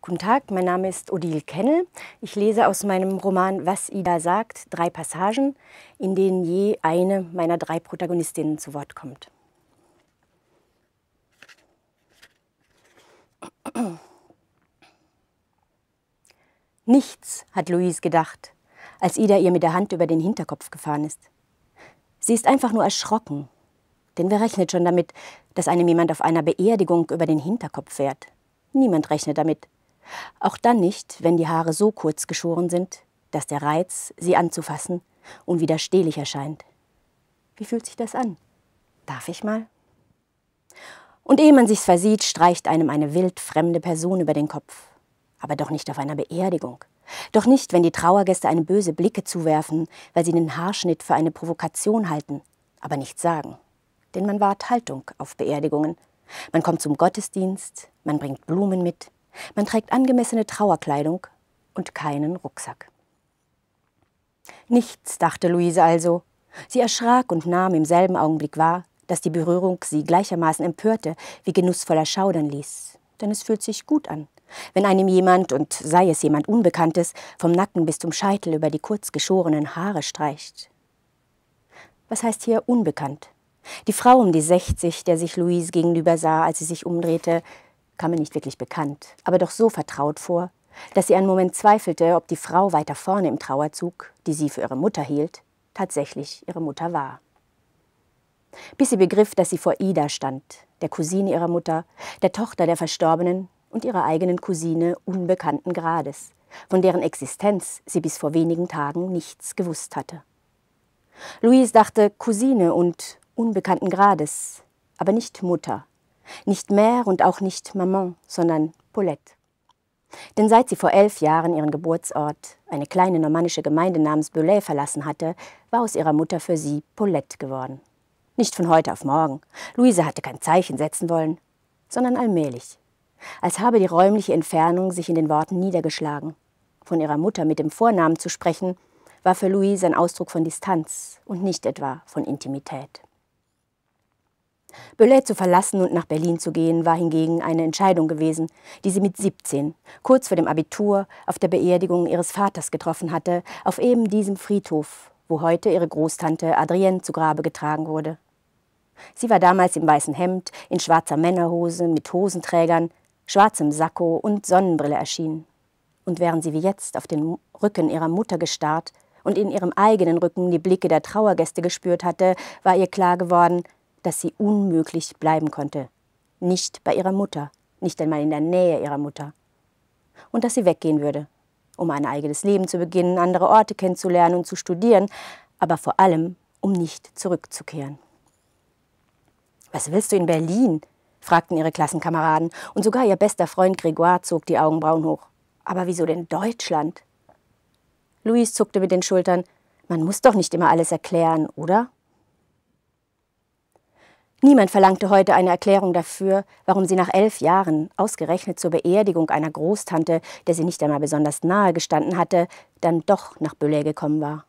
Guten Tag, mein Name ist Odile Kennel. Ich lese aus meinem Roman Was Ida sagt drei Passagen, in denen je eine meiner drei Protagonistinnen zu Wort kommt. Nichts hat Louise gedacht, als Ida ihr mit der Hand über den Hinterkopf gefahren ist. Sie ist einfach nur erschrocken, denn wer rechnet schon damit, dass einem jemand auf einer Beerdigung über den Hinterkopf fährt? Niemand rechnet damit. Auch dann nicht, wenn die Haare so kurz geschoren sind, dass der Reiz, sie anzufassen, unwiderstehlich erscheint. Wie fühlt sich das an? Darf ich mal? Und ehe man sich's versieht, streicht einem eine wildfremde Person über den Kopf. Aber doch nicht auf einer Beerdigung. Doch nicht, wenn die Trauergäste einem böse Blicke zuwerfen, weil sie den Haarschnitt für eine Provokation halten, aber nichts sagen. Denn man wahrt Haltung auf Beerdigungen. Man kommt zum Gottesdienst, man bringt Blumen mit, man trägt angemessene Trauerkleidung und keinen Rucksack. Nichts, dachte Luise also. Sie erschrak und nahm im selben Augenblick wahr, dass die Berührung sie gleichermaßen empörte wie genussvoller Schaudern ließ. Denn es fühlt sich gut an, wenn einem jemand, und sei es jemand Unbekanntes, vom Nacken bis zum Scheitel über die kurz geschorenen Haare streicht. Was heißt hier unbekannt? Die Frau um die 60, der sich Louise gegenüber sah, als sie sich umdrehte, kam mir nicht wirklich bekannt, aber doch so vertraut vor, dass sie einen Moment zweifelte, ob die Frau weiter vorne im Trauerzug, die sie für ihre Mutter hielt, tatsächlich ihre Mutter war. Bis sie begriff, dass sie vor Ida stand, der Cousine ihrer Mutter, der Tochter der Verstorbenen und ihrer eigenen Cousine unbekannten Grades, von deren Existenz sie bis vor wenigen Tagen nichts gewusst hatte. Louise dachte Cousine und unbekannten Grades, aber nicht Mutter, nicht Mère und auch nicht Maman, sondern Paulette. Denn seit sie vor elf Jahren ihren Geburtsort, eine kleine normannische Gemeinde namens Belay, verlassen hatte, war aus ihrer Mutter für sie Paulette geworden. Nicht von heute auf morgen. Luise hatte kein Zeichen setzen wollen, sondern allmählich. Als habe die räumliche Entfernung sich in den Worten niedergeschlagen. Von ihrer Mutter mit dem Vornamen zu sprechen, war für Luise ein Ausdruck von Distanz und nicht etwa von Intimität. Bölley zu verlassen und nach Berlin zu gehen, war hingegen eine Entscheidung gewesen, die sie mit 17, kurz vor dem Abitur, auf der Beerdigung ihres Vaters getroffen hatte, auf eben diesem Friedhof, wo heute ihre Großtante Adrienne zu Grabe getragen wurde. Sie war damals im weißen Hemd, in schwarzer Männerhose, mit Hosenträgern, schwarzem Sakko und Sonnenbrille erschienen. Und während sie wie jetzt auf den Rücken ihrer Mutter gestarrt und in ihrem eigenen Rücken die Blicke der Trauergäste gespürt hatte, war ihr klar geworden, dass sie unmöglich bleiben konnte. Nicht bei ihrer Mutter, nicht einmal in der Nähe ihrer Mutter. Und dass sie weggehen würde, um ein eigenes Leben zu beginnen, andere Orte kennenzulernen und zu studieren, aber vor allem, um nicht zurückzukehren. Was willst du in Berlin? fragten ihre Klassenkameraden, und sogar ihr bester Freund Grégoire zog die Augenbrauen hoch. Aber wieso denn Deutschland? Louise zuckte mit den Schultern. Man muss doch nicht immer alles erklären, oder? Niemand verlangte heute eine Erklärung dafür, warum sie nach elf Jahren, ausgerechnet zur Beerdigung einer Großtante, der sie nicht einmal besonders nahe gestanden hatte, dann doch nach Büley gekommen war.